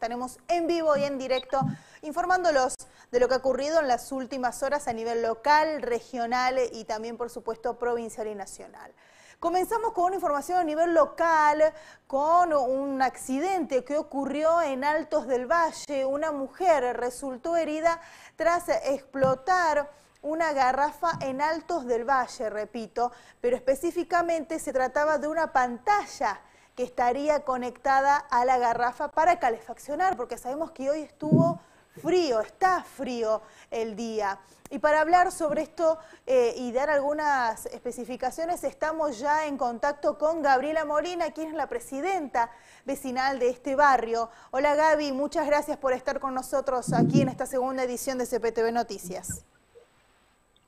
Estaremos en vivo y en directo informándolos de lo que ha ocurrido en las últimas horas a nivel local, regional y también, por supuesto, provincial y nacional. Comenzamos con una información a nivel local, con un accidente que ocurrió en Altos del Valle. Una mujer resultó herida tras explotar una garrafa en Altos del Valle, repito, pero específicamente se trataba de una pantalla estaría conectada a la garrafa para calefaccionar, porque sabemos que hoy estuvo frío, está frío el día. Y para hablar sobre esto eh, y dar algunas especificaciones, estamos ya en contacto con Gabriela Molina, quien es la presidenta vecinal de este barrio. Hola Gaby, muchas gracias por estar con nosotros aquí en esta segunda edición de CPTV Noticias.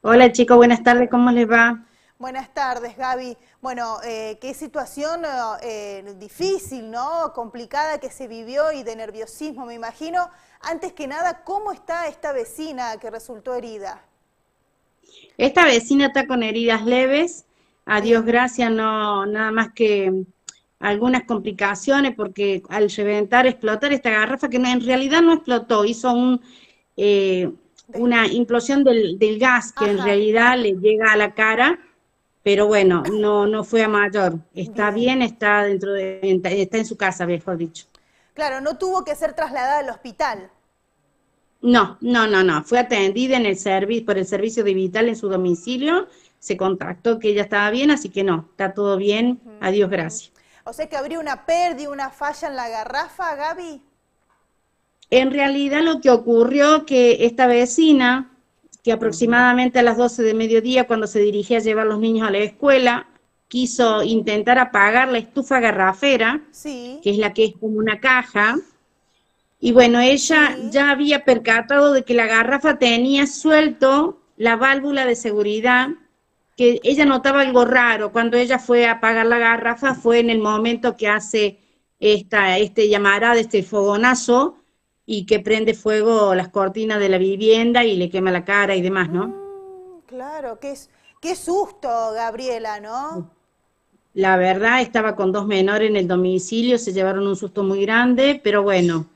Hola chicos, buenas tardes, ¿cómo les va? Buenas tardes, Gaby. Bueno, eh, qué situación eh, eh, difícil, ¿no? Complicada que se vivió y de nerviosismo, me imagino. Antes que nada, ¿cómo está esta vecina que resultó herida? Esta vecina está con heridas leves. A Dios gracias, no, nada más que algunas complicaciones porque al reventar, explotar esta garrafa, que en realidad no explotó, hizo un... una implosión del, gas que en realidad le llega a la cara, pero bueno, no, no fue a mayor. Está bien, está dentro de, está en su casa, mejor dicho. Claro, no tuvo que ser trasladada al hospital. No, no, no, no. Fue atendida en el servicio por el servicio de vital en su domicilio. Se contactó que ella estaba bien, así que no, está todo bien. Adiós, gracias. O sea que habría una pérdida, una falla en la garrafa, Gaby. En realidad lo que ocurrió que esta vecina que aproximadamente a las 12 de mediodía, cuando se dirigía a llevar a los niños a la escuela, quiso intentar apagar la estufa garrafera, que es la que es como una caja. Y bueno, ella ya había percatado de que la garrafa tenía suelto la válvula de seguridad, que ella notaba algo raro. Cuando ella fue a apagar la garrafa fue en el momento que hace esta, este de este fogonazo, y que prende fuego las cortinas de la vivienda y le quema la cara y demás, ¿no? Mm, claro, qué, qué susto, Gabriela, ¿no? La verdad, estaba con dos menores en el domicilio, se llevaron un susto muy grande, pero bueno,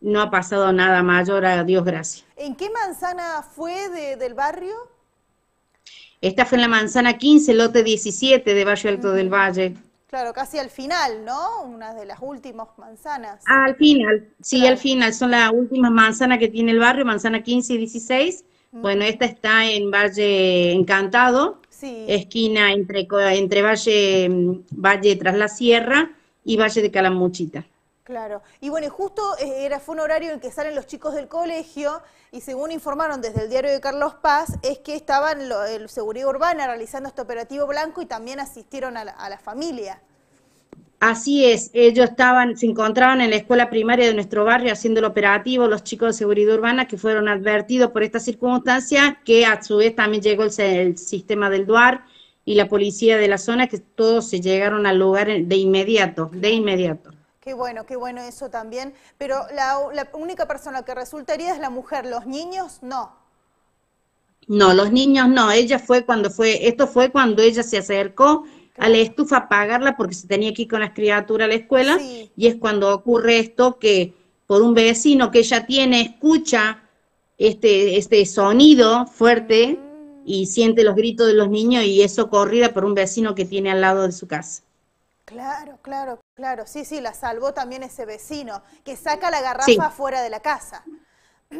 no ha pasado nada mayor, a Dios gracias. ¿En qué manzana fue de, del barrio? Esta fue en la manzana 15, lote 17 de Valle Alto del mm. Valle. Claro, casi al final, ¿no? Una de las últimas manzanas. Ah, Al final, sí, al final, son las últimas manzanas que tiene el barrio, manzana 15 y 16. Mm. Bueno, esta está en Valle Encantado, esquina entre, entre Valle, mm, Valle tras la Sierra y Valle de Calamuchita. Claro. Y bueno, justo eh, era, fue un horario en que salen los chicos del colegio y según informaron desde el diario de Carlos Paz, es que estaban el Seguridad Urbana realizando este operativo blanco y también asistieron a la, familia. Así es, ellos estaban, se encontraban en la escuela primaria de nuestro barrio haciendo el operativo, los chicos de seguridad urbana que fueron advertidos por esta circunstancia, que a su vez también llegó el, el sistema del DUAR, y la policía de la zona, que todos se llegaron al lugar de inmediato, de inmediato. Qué bueno, qué bueno eso también. Pero la, única persona que resultaría es la mujer, los niños no. No, los niños no. Ella fue cuando fue, esto fue cuando ella se acercó a la estufa a pagarla porque se tenía que ir con las criaturas a la escuela y es cuando ocurre esto que por un vecino que ella tiene escucha este este sonido fuerte mm. y siente los gritos de los niños y eso corrida por un vecino que tiene al lado de su casa. Claro, claro, claro. Sí, sí, la salvó también ese vecino que saca la garrafa fuera de la casa.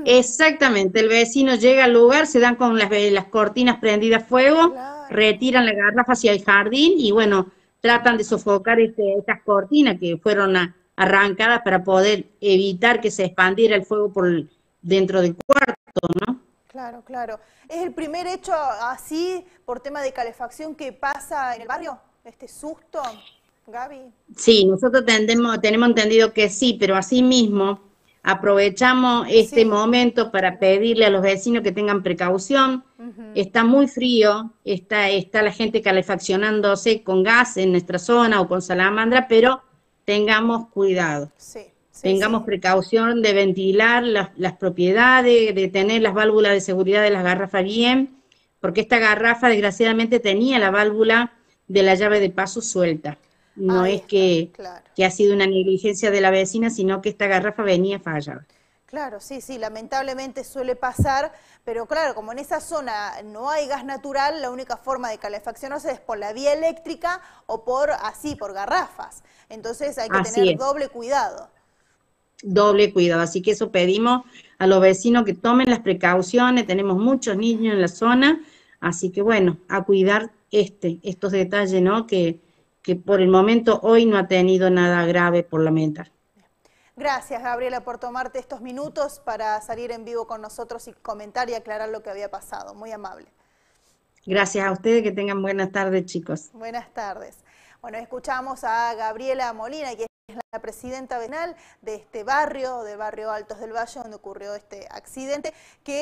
Exactamente, el vecino llega al lugar, se dan con las, eh, cortinas prendidas a fuego, retiran la garrafa hacia el jardín y bueno, tratan de sofocar este, estas cortinas que fueron arrancadas para poder evitar que se expandiera el fuego por dentro del cuarto, ¿no? Claro, claro. ¿Es el primer hecho así por tema de calefacción que pasa en el barrio? ¿Este susto? Gaby? Sí, nosotros tenemos entendido que sí, pero asimismo aprovechamos este momento para pedirle a los vecinos que tengan precaución. Está muy frío, está, está la gente calefaccionándose con gas en nuestra zona o con salamandra, pero tengamos cuidado. Sí. tengamos precaución de ventilar las, las, propiedades, de tener las válvulas de seguridad de las garrafas bien, porque esta garrafa desgraciadamente tenía la válvula de la llave de paso suelta. No es que, que ha sido una negligencia de la vecina, sino que esta garrafa venía fallada. Claro, sí, sí, lamentablemente suele pasar, pero claro, como en esa zona no hay gas natural, la única forma de calefaccionarse es por la vía eléctrica o por así, por garrafas. Entonces hay que tener doble cuidado. Doble cuidado, así que eso pedimos a los vecinos que tomen las precauciones, tenemos muchos niños en la zona, así que bueno, a cuidar este, estos detalles, ¿no? Que, que por el momento hoy no ha tenido nada grave por lamentar. Gracias, Gabriela, por tomarte estos minutos para salir en vivo con nosotros y comentar y aclarar lo que había pasado. Muy amable. Gracias a ustedes, que tengan buenas tardes, chicos. Buenas tardes. Bueno, escuchamos a Gabriela Molina, que es la presidenta venal de este barrio, de Barrio Altos del Valle, donde ocurrió este accidente, que